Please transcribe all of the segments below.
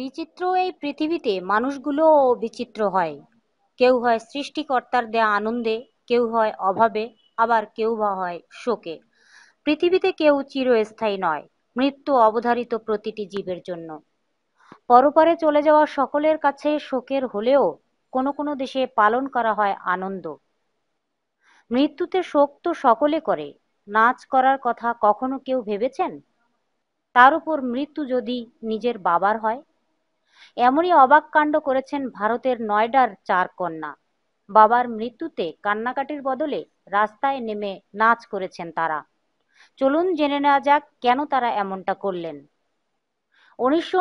বিচিত্র এই পৃথিবীতে মানুষগুলোও বিচিত্র হয় কেউ হয় সৃষ্টিকর্তার দেয়া আনন্দে কেউ হয় অভাবে আবার কেউ বা হয় শোকে পৃথিবীতে কেউ চিরস্থায়ী নয় মৃত্যু অবধারিত প্রতিটি জীবের জন্য পরপারে চলে যাওয়া সকলের কাছে শোকের হলেও কোনো কোনো দেশে পালন করা হয় আনন্দ মৃত্যুতে শোক তো সকলে করে নাচ করার কথা কখনো কেউ ভেবেছেন তার উপর মৃত্যু যদি নিজের বাবার হয় এমনই অবাক কাণ্ড করেছেন ভারতের নয়ডার চার কন্যা বাবার মৃত্যুতে কান্নাকাটির বদলে রাস্তায় নেমে নাচ করেছেন তারা চলুন জেনে নেওয়া যাক কেন তারা এমনটা করলেন উনিশশো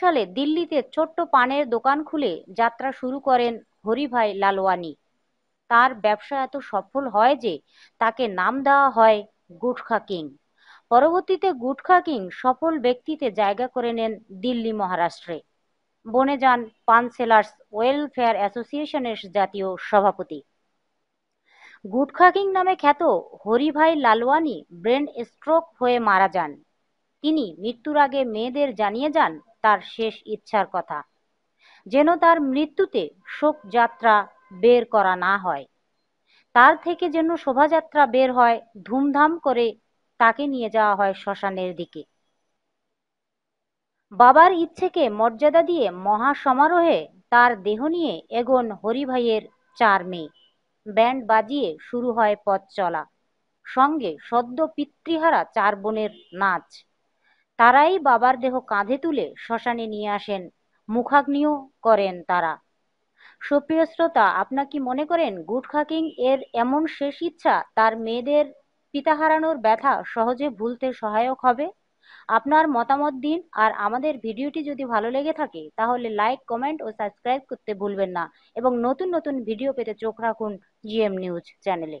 সালে দিল্লিতে ছোট্ট পানের দোকান খুলে যাত্রা শুরু করেন হরিভাই লালওয়ানি তার ব্যবসা এত সফল হয় যে তাকে নাম দেওয়া হয় গুটখা কিং পরবর্তীতে গুটখা কিং সফল ব্যক্তিতে জায়গা করে নেন দিল্লি মহারাষ্ট্রে বনে যান পানসেলার্স ওয়েলফেয়ার অ্যাসোসিয়েশনের জাতীয় সভাপতি গুটখাকিং নামে খ্যাত হরিভাই লালওয়ানি ব্রেন স্ট্রোক হয়ে মারা যান তিনি মৃত্যুর আগে মেয়েদের জানিয়ে যান তার শেষ ইচ্ছার কথা যেন তার মৃত্যুতে শোক যাত্রা বের করা না হয় তার থেকে যেন শোভাযাত্রা বের হয় ধুমধাম করে তাকে নিয়ে যাওয়া হয় শ্মশানের দিকে বাবার ইচ্ছেকে মর্যাদা দিয়ে মহা সমারোহে তার দেহ নিয়ে এগোন হরিভাইয়ের চার মেয়ে ব্যান্ড বাজিয়ে শুরু হয় পথ চলা সঙ্গে সদ্য পিতৃহারা চার বোনের নাচ তারাই বাবার দেহ কাঁধে তুলে শ্মশানে নিয়ে আসেন মুখাগ্নিও করেন তারা সুপ্রিয় শ্রোতা আপনা কি মনে করেন গুটখাকিং এর এমন শেষ ইচ্ছা তার মেয়েদের পিতা হারানোর ব্যথা সহজে ভুলতে সহায়ক হবে আপনার মতামত দিন আর আমাদের ভিডিওটি যদি ভালো লেগে থাকে তাহলে লাইক কমেন্ট ও সাবস্ক্রাইব করতে ভুলবেন না এবং নতুন নতুন ভিডিও পেতে চোখ রাখুন জিএম নিউজ চ্যানেলে